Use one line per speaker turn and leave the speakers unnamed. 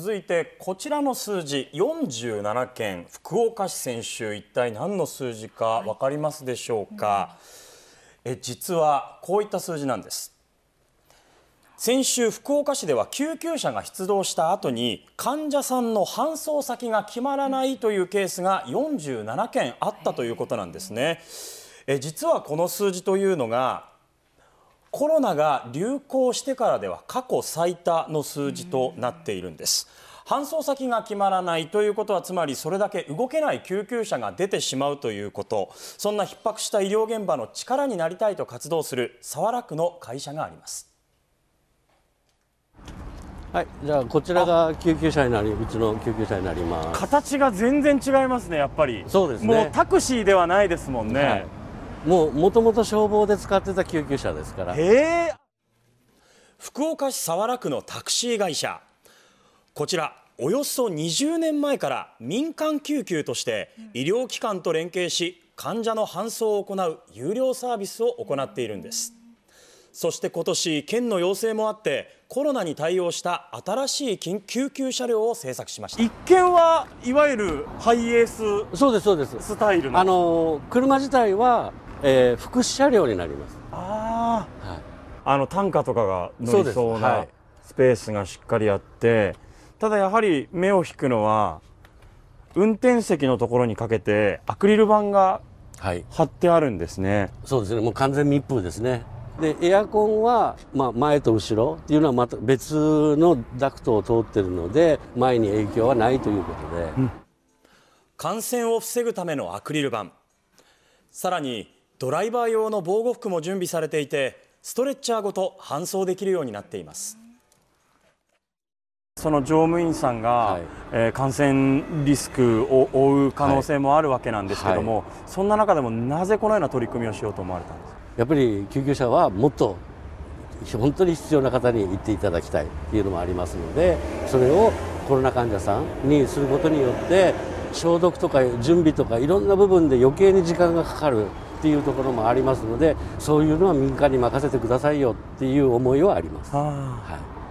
続いてこちらの数字47件福岡市選手一体何の数字か分かりますでしょうか、はい、え実はこういった数字なんです先週福岡市では救急車が出動した後に患者さんの搬送先が決まらないというケースが47件あったということなんですね。え実はこの数字というのがコロナが流行してからでは過去最多の数字となっているんです。搬送先が決まらないということはつまりそれだけ動けない救急車が出てしまうということそんな逼迫した医療現場の力になりたいと活動する早良区の会社があります。
はい、じゃあこちらが救急車になりうちの救急車になります
形が全然違いますねやっぱりそうですねもうタクシーではないですもんね、は
いもうもともと消防で使
ってた救急車ですから福岡市早良区のタクシー会社こちらおよそ20年前から民間救急として医療機関と連携し患者の搬送を行う有料サービスを行っているんですそして今年県の要請もあってコロナに対応した新しい緊救急車両を制作しまし
た一見はいわゆるハイエースそうですそうですスタイルのあの車自体は
えー、副車両になります
ああ、はい、
あの単価とかが乗りそうな、はい、スペースがしっかりあってただやはり目を引くのは運転席のところ
にかけてアクリル板が貼ってあるんですね、はい、そうですねもう完全密封ですねでエアコンは、まあ、前と後ろっていうのはまた別のダクトを通ってるので前に影響はないということで、うん、
感染を防ぐためのアクリル板さらにドライバー用の防護服も準備されていてストレッチャーごと搬送できるようになっていますその乗務員さんが、はい、えー、感染リスクを負う可能性
もあるわけなんですけれども、はいはい、そんな中でもなぜこのような取り組みをしようと思われたんですやっぱり救急車はもっと本当に必要な方に行っていただきたいというのもありますのでそれをコロナ患者さんにすることによって消毒とか準備とかいろんな部分で余計に時間がかかるっていうところもありますのでそういうのは民間に任せてくださいよっていう思いはあります。はあはい